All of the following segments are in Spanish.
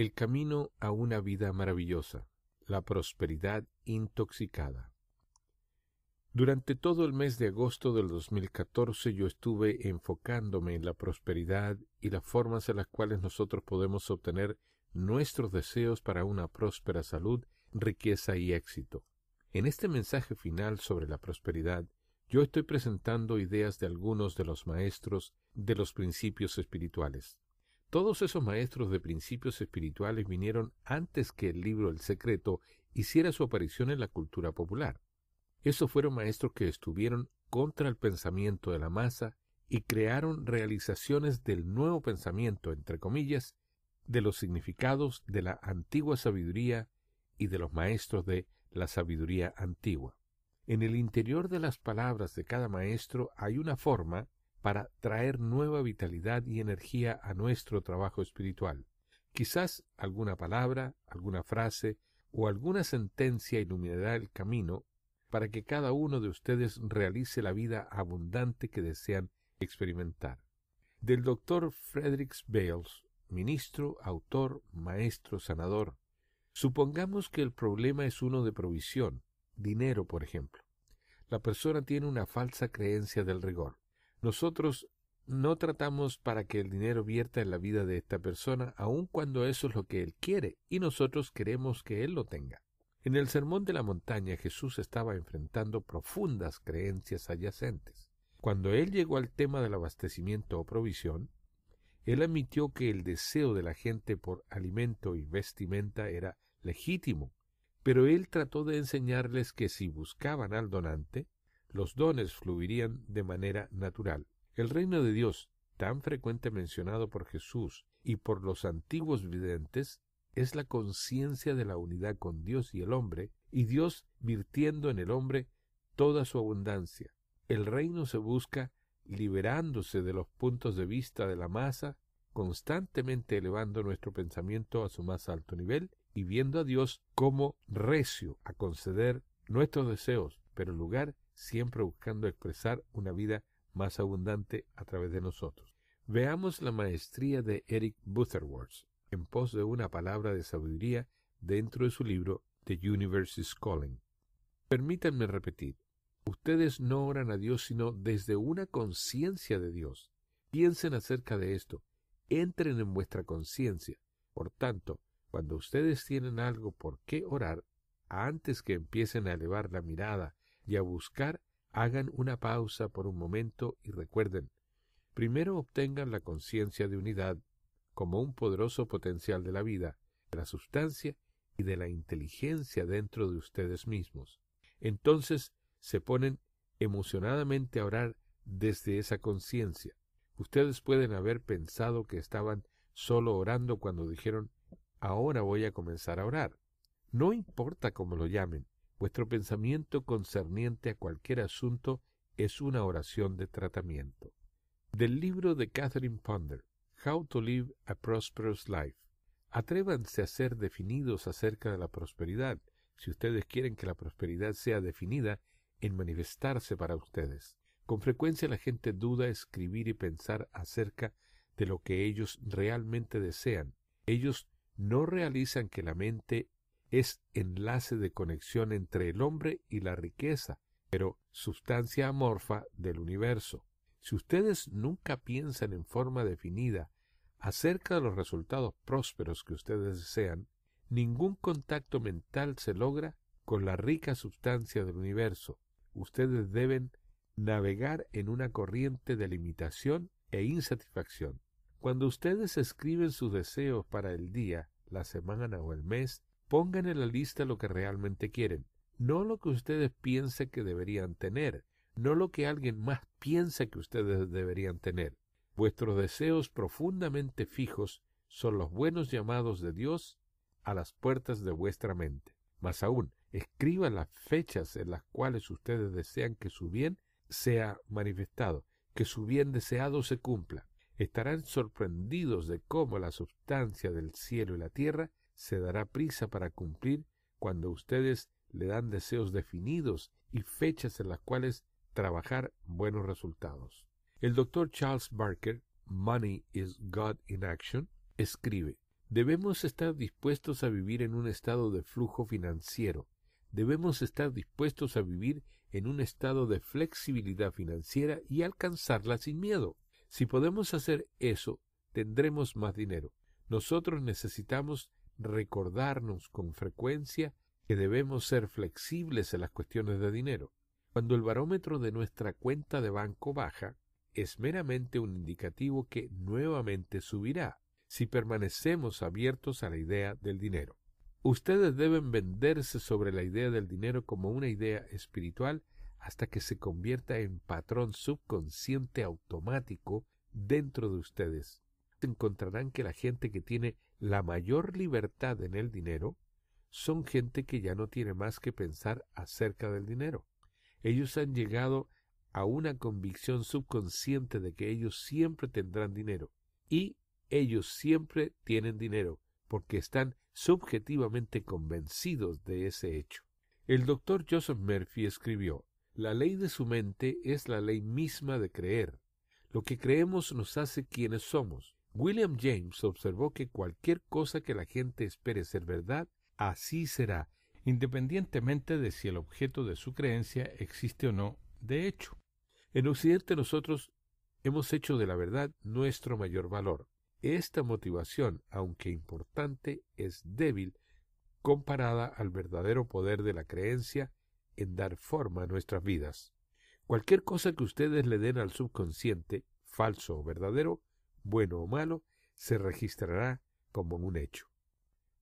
El camino a una vida maravillosa, la prosperidad intoxicada. Durante todo el mes de agosto del 2014 yo estuve enfocándome en la prosperidad y las formas en las cuales nosotros podemos obtener nuestros deseos para una próspera salud, riqueza y éxito. En este mensaje final sobre la prosperidad, yo estoy presentando ideas de algunos de los maestros de los principios espirituales. Todos esos maestros de principios espirituales vinieron antes que el libro El Secreto hiciera su aparición en la cultura popular. Esos fueron maestros que estuvieron contra el pensamiento de la masa y crearon realizaciones del nuevo pensamiento, entre comillas, de los significados de la antigua sabiduría y de los maestros de la sabiduría antigua. En el interior de las palabras de cada maestro hay una forma, para traer nueva vitalidad y energía a nuestro trabajo espiritual. Quizás alguna palabra, alguna frase o alguna sentencia iluminará el camino para que cada uno de ustedes realice la vida abundante que desean experimentar. Del doctor Fredericks Bales, ministro, autor, maestro, sanador. Supongamos que el problema es uno de provisión, dinero, por ejemplo. La persona tiene una falsa creencia del rigor. Nosotros no tratamos para que el dinero vierta en la vida de esta persona, aun cuando eso es lo que él quiere, y nosotros queremos que él lo tenga. En el Sermón de la Montaña Jesús estaba enfrentando profundas creencias adyacentes. Cuando él llegó al tema del abastecimiento o provisión, él admitió que el deseo de la gente por alimento y vestimenta era legítimo, pero él trató de enseñarles que si buscaban al donante, los dones fluirían de manera natural. El reino de Dios, tan frecuente mencionado por Jesús y por los antiguos videntes, es la conciencia de la unidad con Dios y el hombre, y Dios virtiendo en el hombre toda su abundancia. El reino se busca liberándose de los puntos de vista de la masa, constantemente elevando nuestro pensamiento a su más alto nivel y viendo a Dios como recio a conceder nuestros deseos, pero en lugar siempre buscando expresar una vida más abundante a través de nosotros. Veamos la maestría de Eric Butterworth en pos de una palabra de sabiduría dentro de su libro The Universe is Calling. Permítanme repetir, ustedes no oran a Dios sino desde una conciencia de Dios. Piensen acerca de esto, entren en vuestra conciencia. Por tanto, cuando ustedes tienen algo por qué orar, antes que empiecen a elevar la mirada y a buscar, hagan una pausa por un momento y recuerden, primero obtengan la conciencia de unidad como un poderoso potencial de la vida, de la sustancia y de la inteligencia dentro de ustedes mismos. Entonces se ponen emocionadamente a orar desde esa conciencia. Ustedes pueden haber pensado que estaban solo orando cuando dijeron ahora voy a comenzar a orar. No importa cómo lo llamen, Vuestro pensamiento concerniente a cualquier asunto es una oración de tratamiento. Del libro de Catherine Ponder, How to Live a Prosperous Life. Atrévanse a ser definidos acerca de la prosperidad, si ustedes quieren que la prosperidad sea definida en manifestarse para ustedes. Con frecuencia la gente duda escribir y pensar acerca de lo que ellos realmente desean. Ellos no realizan que la mente es enlace de conexión entre el hombre y la riqueza, pero sustancia amorfa del universo. Si ustedes nunca piensan en forma definida acerca de los resultados prósperos que ustedes desean, ningún contacto mental se logra con la rica sustancia del universo. Ustedes deben navegar en una corriente de limitación e insatisfacción. Cuando ustedes escriben sus deseos para el día, la semana o el mes, Pongan en la lista lo que realmente quieren, no lo que ustedes piensen que deberían tener, no lo que alguien más piensa que ustedes deberían tener. Vuestros deseos profundamente fijos son los buenos llamados de Dios a las puertas de vuestra mente. Más aún, escriban las fechas en las cuales ustedes desean que su bien sea manifestado, que su bien deseado se cumpla. Estarán sorprendidos de cómo la sustancia del cielo y la tierra se dará prisa para cumplir cuando ustedes le dan deseos definidos y fechas en las cuales trabajar buenos resultados. El doctor Charles Barker, Money is God in Action, escribe, Debemos estar dispuestos a vivir en un estado de flujo financiero. Debemos estar dispuestos a vivir en un estado de flexibilidad financiera y alcanzarla sin miedo. Si podemos hacer eso, tendremos más dinero. Nosotros necesitamos recordarnos con frecuencia que debemos ser flexibles en las cuestiones de dinero. Cuando el barómetro de nuestra cuenta de banco baja, es meramente un indicativo que nuevamente subirá si permanecemos abiertos a la idea del dinero. Ustedes deben venderse sobre la idea del dinero como una idea espiritual hasta que se convierta en patrón subconsciente automático dentro de ustedes. Encontrarán que la gente que tiene la mayor libertad en el dinero son gente que ya no tiene más que pensar acerca del dinero. Ellos han llegado a una convicción subconsciente de que ellos siempre tendrán dinero y ellos siempre tienen dinero porque están subjetivamente convencidos de ese hecho. El doctor Joseph Murphy escribió La ley de su mente es la ley misma de creer. Lo que creemos nos hace quienes somos. William James observó que cualquier cosa que la gente espere ser verdad, así será, independientemente de si el objeto de su creencia existe o no, de hecho. En Occidente nosotros hemos hecho de la verdad nuestro mayor valor. Esta motivación, aunque importante, es débil comparada al verdadero poder de la creencia en dar forma a nuestras vidas. Cualquier cosa que ustedes le den al subconsciente, falso o verdadero, bueno o malo, se registrará como un hecho.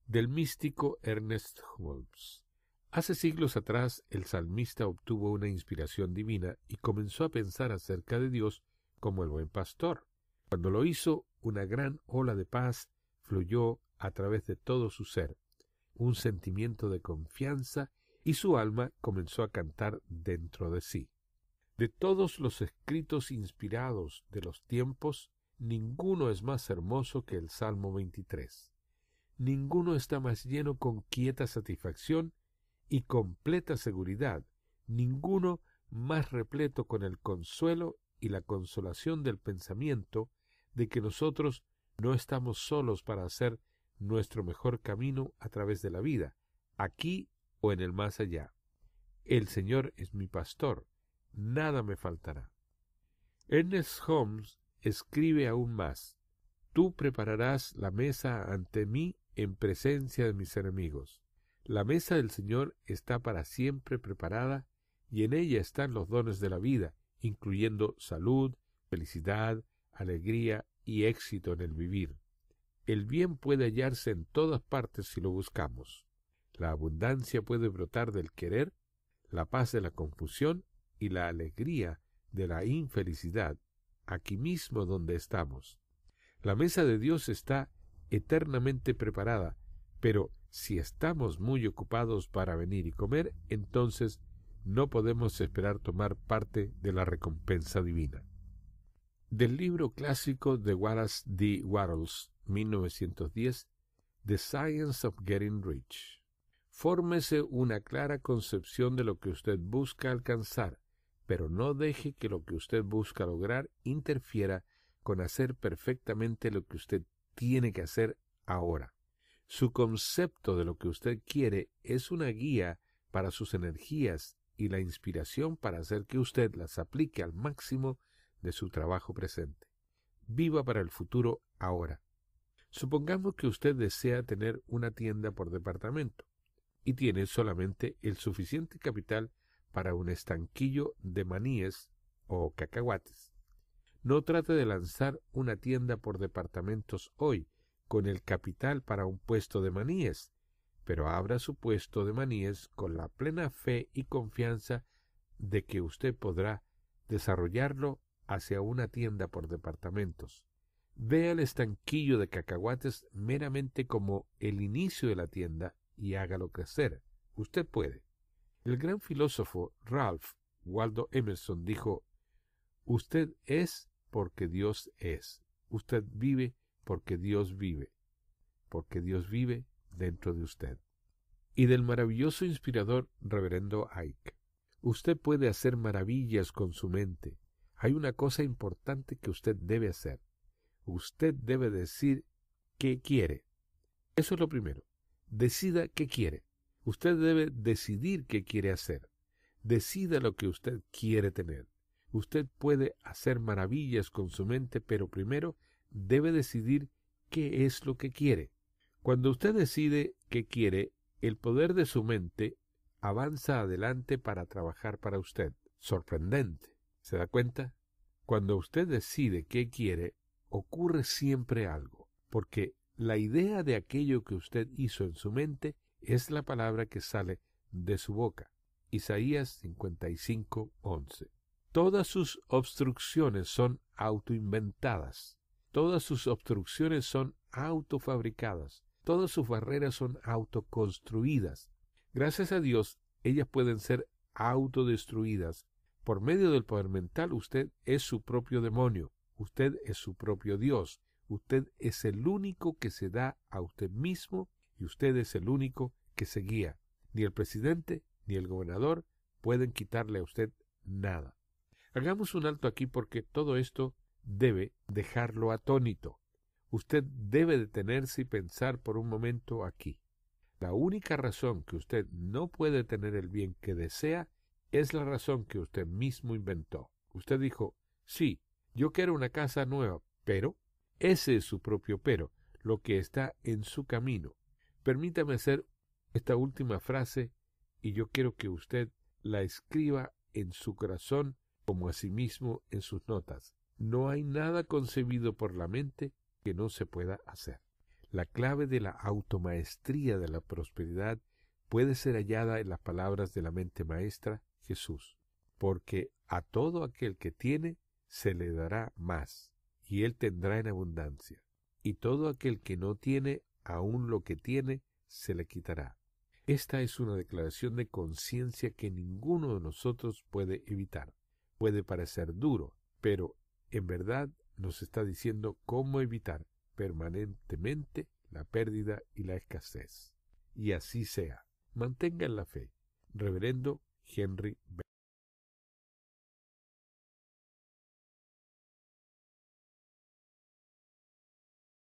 Del místico Ernest Holmes. Hace siglos atrás el salmista obtuvo una inspiración divina y comenzó a pensar acerca de Dios como el buen pastor. Cuando lo hizo, una gran ola de paz fluyó a través de todo su ser, un sentimiento de confianza y su alma comenzó a cantar dentro de sí. De todos los escritos inspirados de los tiempos, Ninguno es más hermoso que el Salmo 23. Ninguno está más lleno con quieta satisfacción y completa seguridad. Ninguno más repleto con el consuelo y la consolación del pensamiento de que nosotros no estamos solos para hacer nuestro mejor camino a través de la vida, aquí o en el más allá. El Señor es mi pastor, nada me faltará. Ernest Holmes escribe aún más, Tú prepararás la mesa ante mí en presencia de mis enemigos. La mesa del Señor está para siempre preparada y en ella están los dones de la vida, incluyendo salud, felicidad, alegría y éxito en el vivir. El bien puede hallarse en todas partes si lo buscamos. La abundancia puede brotar del querer, la paz de la confusión y la alegría de la infelicidad aquí mismo donde estamos. La mesa de Dios está eternamente preparada, pero si estamos muy ocupados para venir y comer, entonces no podemos esperar tomar parte de la recompensa divina. Del libro clásico de Wallace D. Wattles, 1910, The Science of Getting Rich. Fórmese una clara concepción de lo que usted busca alcanzar pero no deje que lo que usted busca lograr interfiera con hacer perfectamente lo que usted tiene que hacer ahora. Su concepto de lo que usted quiere es una guía para sus energías y la inspiración para hacer que usted las aplique al máximo de su trabajo presente. Viva para el futuro ahora. Supongamos que usted desea tener una tienda por departamento y tiene solamente el suficiente capital para un estanquillo de maníes o cacahuates. No trate de lanzar una tienda por departamentos hoy con el capital para un puesto de maníes, pero abra su puesto de maníes con la plena fe y confianza de que usted podrá desarrollarlo hacia una tienda por departamentos. Vea el estanquillo de cacahuates meramente como el inicio de la tienda y hágalo crecer. Usted puede. El gran filósofo Ralph Waldo Emerson dijo, Usted es porque Dios es. Usted vive porque Dios vive. Porque Dios vive dentro de usted. Y del maravilloso inspirador reverendo Ike. Usted puede hacer maravillas con su mente. Hay una cosa importante que usted debe hacer. Usted debe decir qué quiere. Eso es lo primero. Decida qué quiere. Usted debe decidir qué quiere hacer. Decida lo que usted quiere tener. Usted puede hacer maravillas con su mente, pero primero debe decidir qué es lo que quiere. Cuando usted decide qué quiere, el poder de su mente avanza adelante para trabajar para usted. Sorprendente. ¿Se da cuenta? Cuando usted decide qué quiere, ocurre siempre algo, porque la idea de aquello que usted hizo en su mente es la palabra que sale de su boca. Isaías 55, 11. Todas sus obstrucciones son autoinventadas. Todas sus obstrucciones son autofabricadas. Todas sus barreras son autoconstruidas. Gracias a Dios, ellas pueden ser autodestruidas. Por medio del poder mental, usted es su propio demonio. Usted es su propio Dios. Usted es el único que se da a usted mismo y usted es el único que se guía. Ni el presidente ni el gobernador pueden quitarle a usted nada. Hagamos un alto aquí porque todo esto debe dejarlo atónito. Usted debe detenerse y pensar por un momento aquí. La única razón que usted no puede tener el bien que desea es la razón que usted mismo inventó. Usted dijo, sí, yo quiero una casa nueva, pero ese es su propio pero, lo que está en su camino. Permítame hacer esta última frase y yo quiero que usted la escriba en su corazón como a sí mismo en sus notas. No hay nada concebido por la mente que no se pueda hacer. La clave de la automaestría de la prosperidad puede ser hallada en las palabras de la mente maestra Jesús, porque a todo aquel que tiene se le dará más, y él tendrá en abundancia, y todo aquel que no tiene aún lo que tiene se le quitará. Esta es una declaración de conciencia que ninguno de nosotros puede evitar. Puede parecer duro, pero en verdad nos está diciendo cómo evitar permanentemente la pérdida y la escasez. Y así sea. Mantengan la fe. Reverendo Henry B.